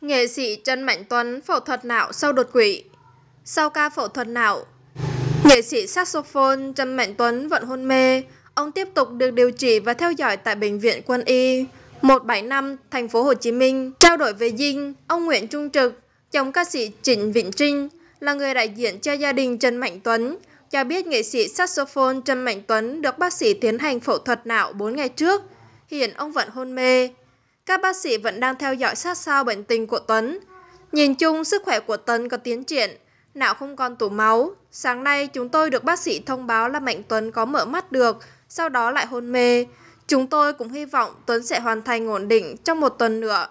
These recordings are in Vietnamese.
nghệ sĩ Trần Mạnh Tuấn phẫu thuật não sau đột quỵ. Sau ca phẫu thuật não, nghệ sĩ saxophone Trần Mạnh Tuấn vẫn hôn mê Ông tiếp tục được điều trị và theo dõi tại Bệnh viện Quân Y 175 thành phố Hồ Chí Minh. Trao đổi về Dinh, ông Nguyễn Trung Trực, chồng ca sĩ Trịnh Vĩnh Trinh, là người đại diện cho gia đình Trần Mạnh Tuấn, cho biết nghệ sĩ saxophone Trần Mạnh Tuấn được bác sĩ tiến hành phẫu thuật não 4 ngày trước. Hiện ông vẫn hôn mê. Các bác sĩ vẫn đang theo dõi sát sao bệnh tình của Tuấn. Nhìn chung, sức khỏe của Tuấn có tiến triển, não không còn tủ máu. Sáng nay, chúng tôi được bác sĩ thông báo là Mạnh Tuấn có mở mắt được sau đó lại hôn mê. Chúng tôi cũng hy vọng Tuấn sẽ hoàn thành ổn định trong một tuần nữa.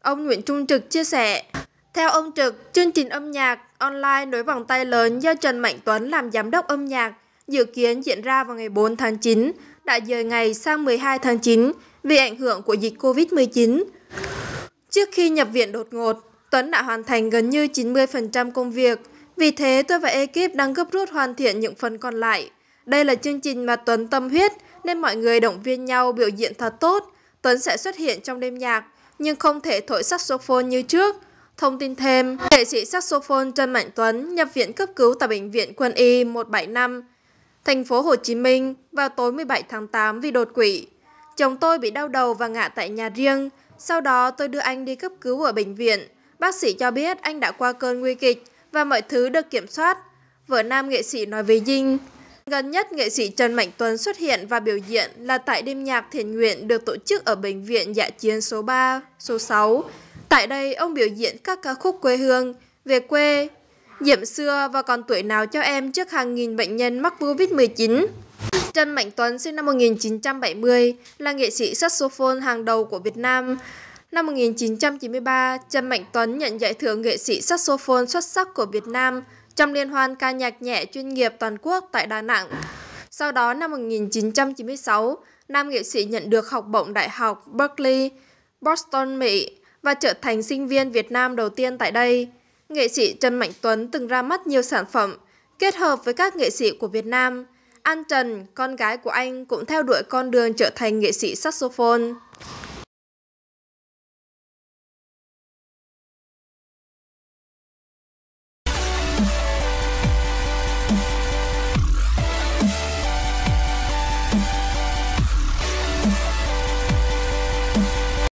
Ông Nguyễn Trung Trực chia sẻ. Theo ông Trực, chương trình âm nhạc online nối vòng tay lớn do Trần Mạnh Tuấn làm giám đốc âm nhạc dự kiến diễn ra vào ngày 4 tháng 9, đã dời ngày sang 12 tháng 9 vì ảnh hưởng của dịch COVID-19. Trước khi nhập viện đột ngột, Tuấn đã hoàn thành gần như 90% công việc, vì thế tôi và ekip đang gấp rút hoàn thiện những phần còn lại. Đây là chương trình mà Tuấn tâm huyết nên mọi người động viên nhau biểu diễn thật tốt. Tuấn sẽ xuất hiện trong đêm nhạc nhưng không thể thổi saxophone như trước. Thông tin thêm, nghệ sĩ saxophone Trần Mạnh Tuấn nhập viện cấp cứu tại Bệnh viện Quân Y 175, thành phố Hồ Chí Minh vào tối 17 tháng 8 vì đột quỵ. Chồng tôi bị đau đầu và ngã tại nhà riêng, sau đó tôi đưa anh đi cấp cứu ở bệnh viện. Bác sĩ cho biết anh đã qua cơn nguy kịch và mọi thứ được kiểm soát. Vợ nam nghệ sĩ nói với Dinh, Gần nhất, nghệ sĩ Trần Mạnh Tuấn xuất hiện và biểu diễn là tại đêm nhạc thiện nguyện được tổ chức ở Bệnh viện Dạ Chiến số 3, số 6. Tại đây, ông biểu diễn các ca khúc quê hương, về quê, diệm xưa và còn tuổi nào cho em trước hàng nghìn bệnh nhân mắc Covid-19. Trần Mạnh Tuấn sinh năm 1970 là nghệ sĩ saxophone hàng đầu của Việt Nam. Năm 1993, Trần Mạnh Tuấn nhận giải thưởng nghệ sĩ saxophone xuất sắc của Việt Nam trong liên hoan ca nhạc nhẹ chuyên nghiệp toàn quốc tại Đà Nẵng. Sau đó năm 1996, nam nghệ sĩ nhận được học bổng đại học Berkeley, Boston, Mỹ và trở thành sinh viên Việt Nam đầu tiên tại đây. Nghệ sĩ Trần Mạnh Tuấn từng ra mắt nhiều sản phẩm kết hợp với các nghệ sĩ của Việt Nam. An Trần, con gái của anh cũng theo đuổi con đường trở thành nghệ sĩ saxophone.